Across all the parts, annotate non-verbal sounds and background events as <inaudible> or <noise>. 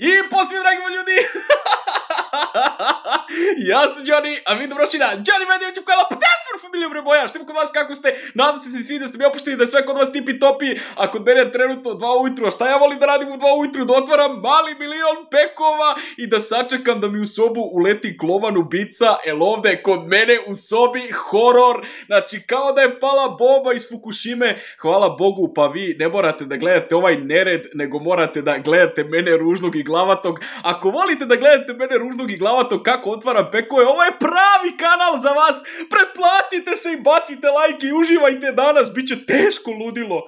I pozdrav, dragi moji ljudi! Jaz sem Johnny, a vi dobrošli na Johnny Media YouTube kanalu. familiju bre moja, što kod vas kako ste, nadam se se svi da ste mi opušteni, da je sve kod vas tipi topi, a kod mene trenutno dva ujutru, a šta ja volim da radim u dva ujutru, da otvaram mali milion pekova i da sačekam da mi u sobu uleti klovan ubica, el ovde kod mene u sobi horor, znači kao da je pala boba iz Fukushime, hvala Bogu pa vi ne morate da gledate ovaj nered, nego morate da gledate mene ružnog i glavatog, ako volite da gledate mene ružnog i glavatog kako otvaram pekove, ovo je pravi kanal za vas, preplati vratite se i bacite like i uživajte danas, bit će teško ludilo.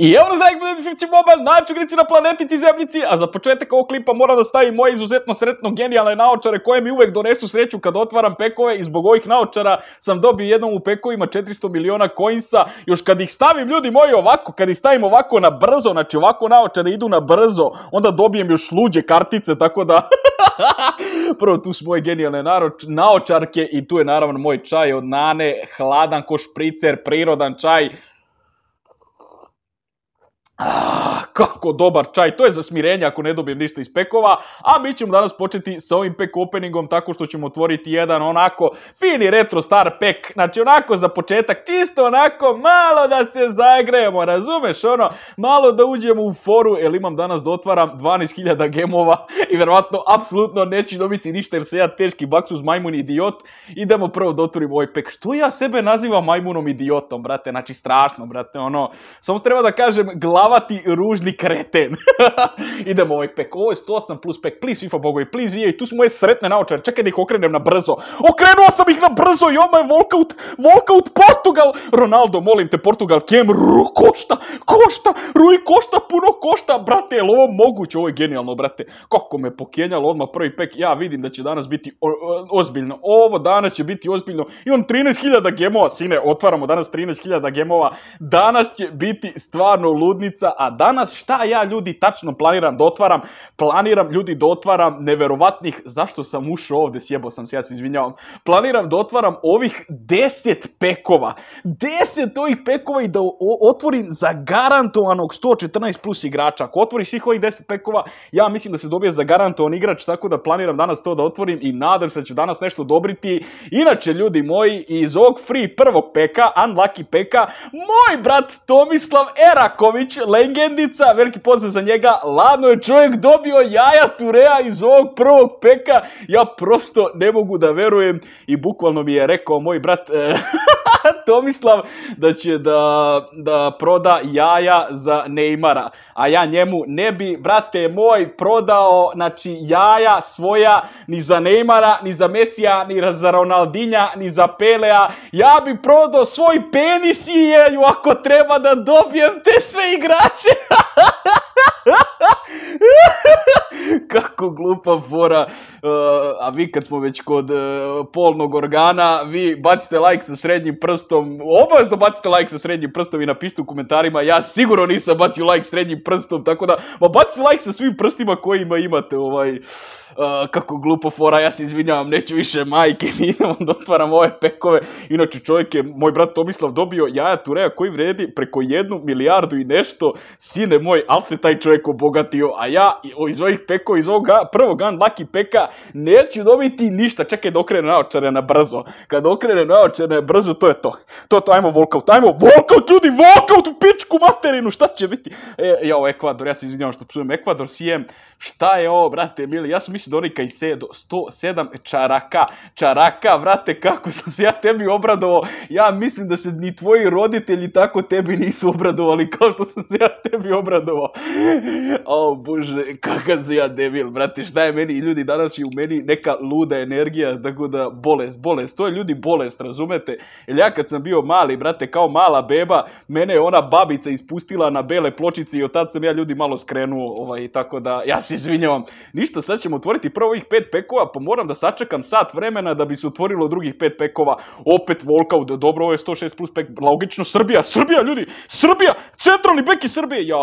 I evo nas, dragi budete Mobile, na planetici Zemljici, a za početak ovog klipa moram da stavim moje izuzetno sretno genijalne naočare koje mi uvek donesu sreću kad otvaram pekove i zbog ovih naočara sam dobio jednom u pekovima 400 miliona coinsa. Još kad ih stavim, ljudi moji, ovako, kad ih stavim ovako na brzo, znači ovako naočare idu na brzo, onda dobijem još luđe kartice, tako da... <laughs> Prvo tu su moje genijalne naočarke i tu je naravno moj čaj od Nane, hladan ko špricer, prirodan čaj, Ah, kako dobar čaj, to je za smirenje ako ne dobijem ništa iz pekova, a mi ćemo danas početi sa ovim pek openingom tako što ćemo otvoriti jedan onako fini retro star pek, znači onako za početak, čisto onako malo da se zagrejemo, razumeš ono, malo da uđemo u foru, jer imam danas da otvaram 12.000 gemova i verovatno apsolutno neću dobiti ništa jer se ja teški baksuz majmun idiot, idemo prvo da otvorim ovaj pek, što ja sebe nazivam majmunom idiotom, brate, znači strašno, brate, ono, samo treba da kažem, glav spavati ružni kreten. <laughs> Idemo ovaj pek, ovo je 108 plus pek, please FIFA bogovi, please je, i tu su moje sretne naočare, čekaj da ih okrenem na brzo. Okrenuo sam ih na brzo i odmah je walkout, walkout Portugal! Ronaldo, molim te Portugal, kem ru, košta, košta, Rui košta, puno košta, brate, jel ovo moguće, ovo je genijalno, brate. Kako me pokenjalo odmah prvi pek, ja vidim da će danas biti ozbiljno, ovo danas će biti ozbiljno, imam 13.000 gemova, sine, otvaramo danas 13.000 gemova, danas će biti stvarno ludni a danas šta ja ljudi tačno planiram da otvaram? Planiram ljudi da otvaram neverovatnih, zašto sam ušao ovdje, sjebao sam se, ja se izvinjavam. Planiram da otvaram ovih 10 pekova. 10 ovih pekova i da otvorim za garantovanog 114 plus igrača. Ako otvoriš svih ovih 10 pekova, ja mislim da se dobije garantovan igrač, tako da planiram danas to da otvorim i nadam se da ću danas nešto dobriti. Inače, ljudi moji, iz ovog free prvog peka, unlucky peka, moj brat Tomislav Eraković legendica, veliki pozdrav za njega, ladno je čovjek dobio jaja Turea iz ovog prvog peka, ja prosto ne mogu da verujem i bukvalno mi je rekao moj brat... E, <laughs> <laughs> Tomislav da će da, da proda jaja za Neymara. A ja njemu ne bi, brate moj, prodao znači, jaja svoja ni za Neymara, ni za Mesija, ni za Ronaldinja, ni za Pelea. Ja bi prodao svoj penis i jeju ako treba da dobijem te sve igrače. <laughs> <laughs> Kako glupa fora. E, a vi kad smo već kod e, polnog organa, vi bacite like sa srednjim prstom. Obavezno bacite like sa srednjim prstom i napišite u komentarima. Ja sigurno nisam bacio like srednjim prstom, tako da... Ma bacite like sa svim prstima kojima imate ovaj... E, kako glupa fora, ja se izvinjavam, neću više majke, ni <laughs> da otvaram ove pekove. Inače, čovjek je, moj brat Tomislav dobio jaja Tureja koji vredi preko jednu milijardu i nešto. Sine moj, ali se taj čovjek obogatio obogatio, a ja iz ovih peko, iz ovog prvog unlucky peka neću dobiti ništa. Čekaj da okrene naočare na brzo. Kad okrene naočare na brzo, to je to. To je to, ajmo volkaut, ajmo volkaut, ljudi, volkaut u pičku materinu, šta će biti? E, u Ekvador, ja se izvinjam što psujem Ekvador, sijem, šta je ovo, brate, mili, ja sam mislio da oni do 107 čaraka, čaraka, brate, kako sam se ja tebi obradovao, ja mislim da se ni tvoji roditelji tako tebi nisu obradovali kao što sam se ja tebi obradovao o bože, kakav se ja debil, brate, šta je meni, i ljudi danas je u meni neka luda energija, tako da, bolest, bolest, to je ljudi bolest, razumete, jer ja kad sam bio mali, brate, kao mala beba, mene je ona babica ispustila na bele pločice i od tad sam ja ljudi malo skrenuo, ovaj, tako da, ja se izvinjavam, ništa, sad ćemo otvoriti prvo ovih pet pekova, pa moram da sačekam sat vremena da bi se otvorilo drugih pet pekova, opet u dobro, ovo je 106 plus pek, logično, Srbija, Srbija, ljudi, Srbija, centralni beki Srbije, jo,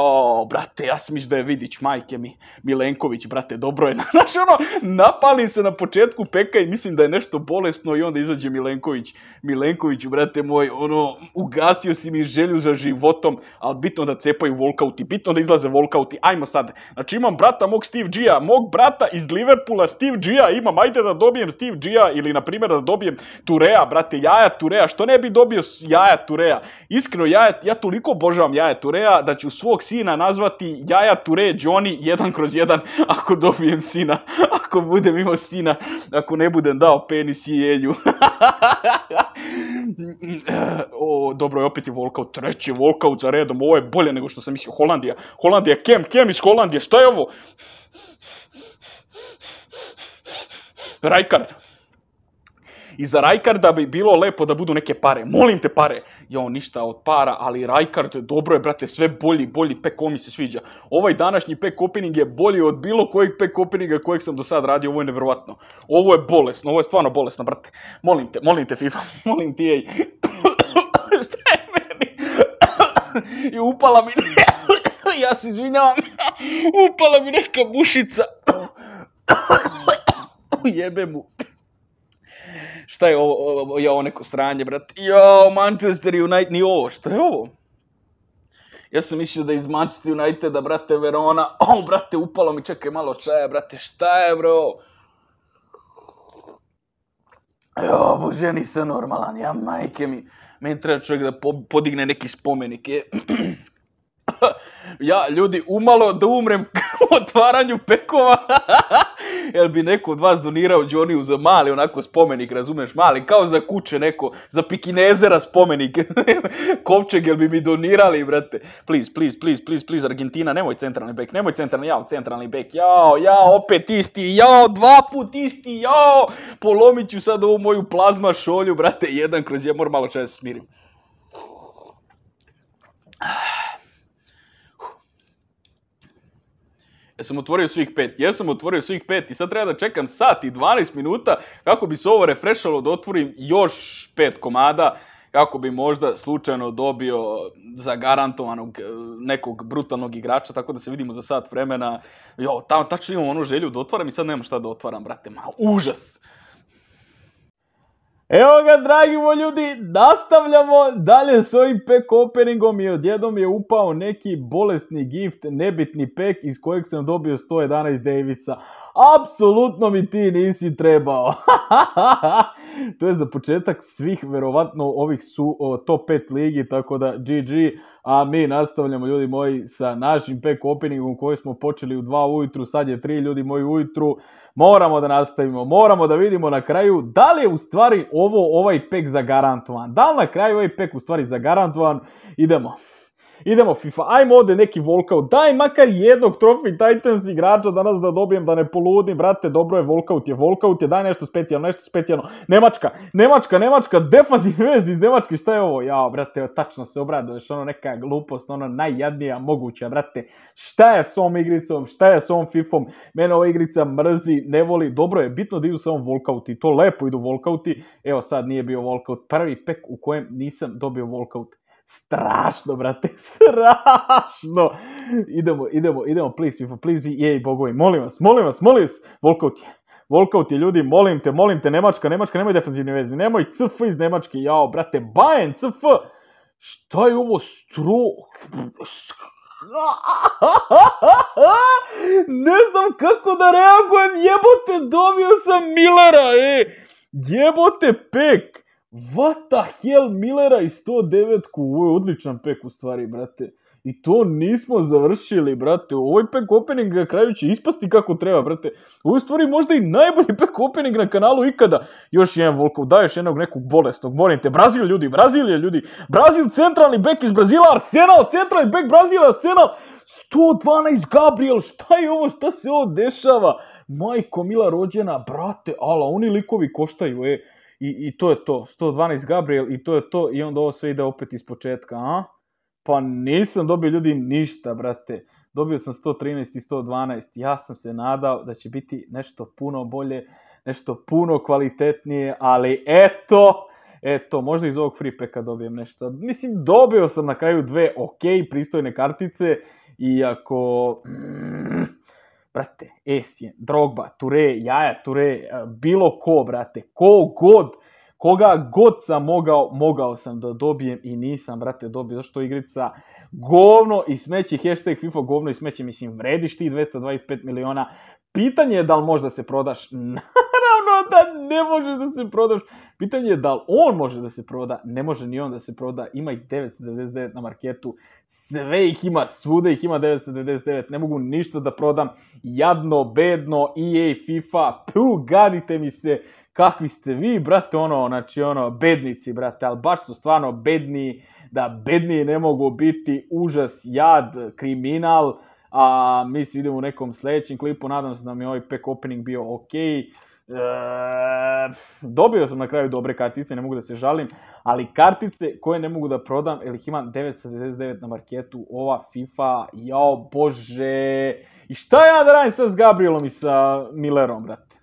brate, ja sam da je Vidić, majke mi, Milenković, brate, dobro je. <laughs> Znaš, ono, napalim se na početku peka i mislim da je nešto bolesno i onda izađe Milenković. Milenković, brate moj, ono, ugasio si mi želju za životom, ali bitno da cepaju volkauti, bitno da izlaze volkauti. Ajmo sad. Znači imam brata mog Steve G-a, mog brata iz Liverpoola Steve G-a imam, ajde da dobijem Steve G-a ili na primjer da dobijem Turea, brate, jaja Turea, što ne bi dobio jaja Turea? Iskreno, ja toliko obožavam jaja Turea da ću svog sina nazvati jaja Turea Johnny jedan kroz jedan ako dobijem sina, ako budem imao sina, ako ne budem dao penis i jelju. <laughs> o, dobro je opet je walkout, treći walkout za redom, ovo je bolje nego što sam mislio, Holandija, Holandija, Kem, Kem iz Holandije, šta je ovo? Rajkard, i za Rajkarda bi bilo lepo da budu neke pare. Molim te pare. Jo, ništa od para, ali Rajkard dobro je, brate, sve bolji, bolji pek, ovo se sviđa. Ovaj današnji pek opening je bolji od bilo kojeg pek openinga kojeg sam do sad radio, ovo je nevjerovatno. Ovo je bolesno, ovo je stvarno bolesno, brate. Molim te, molim te FIFA, <laughs> molim ti ej. <coughs> Šta je meni? <coughs> I upala mi... <coughs> ja se izvinjavam. Upala mi neka bušica. Jebe mu. Šta je ovo, ovo, ovo neko sranje, brate. Jo, Manchester United, ni ovo, šta je ovo? Ja sam mislio da iz Manchester Uniteda, brate, Verona, o, oh, brate, upalo mi, čekaj malo čaja, brate, šta je, bro? Jo, bože, nisam normalan, ja majke mi, meni treba čovjek da podigne neki spomenik, je. <clears throat> <laughs> ja, ljudi, umalo da umrem <laughs> u otvaranju pekova. <laughs> Jel bi neko od vas donirao Johnny za mali onako spomenik, razumeš, mali, kao za kuće neko, za pikinezera spomenik. Kovčeg, jel bi mi donirali, brate? Please, please, please, please, please, Argentina, nemoj centralni bek, nemoj centralni, jao, centralni bek, jao, jao, opet isti, jao, dva put isti, jao, polomit ću sad ovu moju plazma šolju, brate, jedan kroz je moram malo čas smirim. Jesam otvorio svih pet, jesam otvorio svih pet i sad treba da čekam sat i 12 minuta kako bi se ovo refrešalo da otvorim još pet komada kako bi možda slučajno dobio zagarantovanog eh, nekog brutalnog igrača, tako da se vidimo za sat vremena. Jo, tamo tačno imam onu želju da otvaram i sad nemam šta da otvaram, brate, ma, užas! Evo ga, dragi moj ljudi, nastavljamo dalje s ovim pack openingom i odjednom je upao neki bolesni gift, nebitni pek iz kojeg sam dobio 111 Davisa apsolutno mi ti nisi trebao. <laughs> to je za početak svih, verovatno, ovih su, top 5 ligi, tako da GG. A mi nastavljamo, ljudi moji, sa našim pack openingom koji smo počeli u 2 ujutru, sad je 3 ljudi moji ujutru. Moramo da nastavimo, moramo da vidimo na kraju da li je u stvari ovo ovaj pek zagarantovan. Da li na kraju ovaj pek u stvari zagarantovan? Idemo idemo FIFA, ajmo ode neki Volkout, daj makar jednog Trophy Titans igrača danas da dobijem, da ne poludim, brate, dobro je Volkout je, Volkout je, daj nešto specijalno, nešto specijalno, Nemačka, Nemačka, Nemačka, defanzivni vest iz Nemačke, šta je ovo, ja, brate, tačno se obraduješ, ono neka glupost, ono najjadnija moguća, brate, šta je s ovom igricom, šta je s ovom Fifom, mene ova igrica mrzi, ne voli, dobro je, bitno da idu samo volkauti. to lepo idu volkauti. evo sad nije bio Volkout, prvi pek u kojem nisam dobio Volkout, Strašno, brate, <laughs> strašno. Idemo, idemo, idemo, please, people, please, jej, bogovi, molim vas, molim vas, molim vas, walkout je. Volkout je ljudi, molim te, molim te, Nemačka, Nemačka, nemoj defanzivni vezni, nemoj CF iz Nemačke, jao, brate, Bayern, CF, šta je ovo stru... <laughs> Ne znam kako da reagujem, jebote, dobio sam Milara, e, jebote pek. What the hell, Millera i 109 ku, ovo je odličan pek u stvari, brate. I to nismo završili, brate. Ovoj pek opening na kraju će ispasti kako treba, brate. U ovoj stvari možda i najbolji pek opening na kanalu ikada. Još jedan Volkov, daješ jednog nekog bolesnog, morim te. Brazil, ljudi, Brazil je, ljudi. Brazil, centralni bek iz Brazila, Arsenal, centralni bek Brazila, Arsenal. 112 Gabriel, šta je ovo, šta se ovo dešava? Majko, mila rođena, brate, ala, oni likovi koštaju, e i, i to je to, 112 Gabriel i to je to i onda ovo sve ide opet iz početka, a? Pa nisam dobio ljudi ništa, brate. Dobio sam 113 i 112. Ja sam se nadao da će biti nešto puno bolje, nešto puno kvalitetnije, ali eto, eto, možda iz ovog freepeka dobijem nešto. Mislim, dobio sam na kraju dve ok, pristojne kartice, iako... Mm, brate, Esien, Drogba, Ture, Jaja, Ture, bilo ko, brate, ko god, koga god sam mogao, mogao sam da dobijem i nisam, brate, dobio, zašto igrica govno i smeće, hashtag FIFA govno i smeće, mislim, vrediš ti 225 miliona, pitanje je da li možda se prodaš, <laughs> naravno da ne možeš da se prodaš, Pitanje je da li on može da se proda, ne može ni on da se proda, ima ih 999 na marketu, sve ih ima, svude ih ima 999, ne mogu ništa da prodam, jadno, bedno, EA, FIFA, pu, gadite mi se, kakvi ste vi, brate, ono, znači, ono, bednici, brate, ali baš su stvarno bedni, da bedni ne mogu biti, užas, jad, kriminal, a mi se vidimo u nekom sljedećem klipu, nadam se da mi je ovaj pack opening bio okej. Okay. E, dobio sam na kraju dobre kartice, ne mogu da se žalim, ali kartice koje ne mogu da prodam, jer ih imam 999 na marketu, ova FIFA, jao bože, i šta ja da radim sad s Gabrielom i sa Millerom, brate?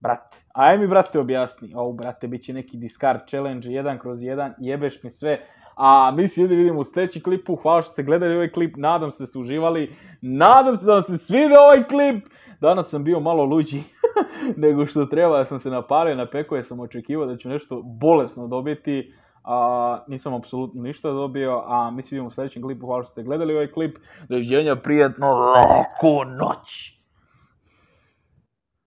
Brate, aj mi brate objasni, au brate, bit će neki discard challenge, jedan kroz jedan, jebeš mi sve, a mi se vidimo u sljedećem klipu. Hvala što ste gledali ovaj klip. Nadam se da ste uživali. Nadam se da vam se svidio ovaj klip. Danas sam bio malo luđi <laughs> nego što treba. Ja sam se napario na ja sam očekivao da ću nešto bolesno dobiti. nisam apsolutno ništa dobio, a mi se vidimo u sljedećem klipu. Hvala što ste gledali ovaj klip. Doviđenja, prijetno, laku noć!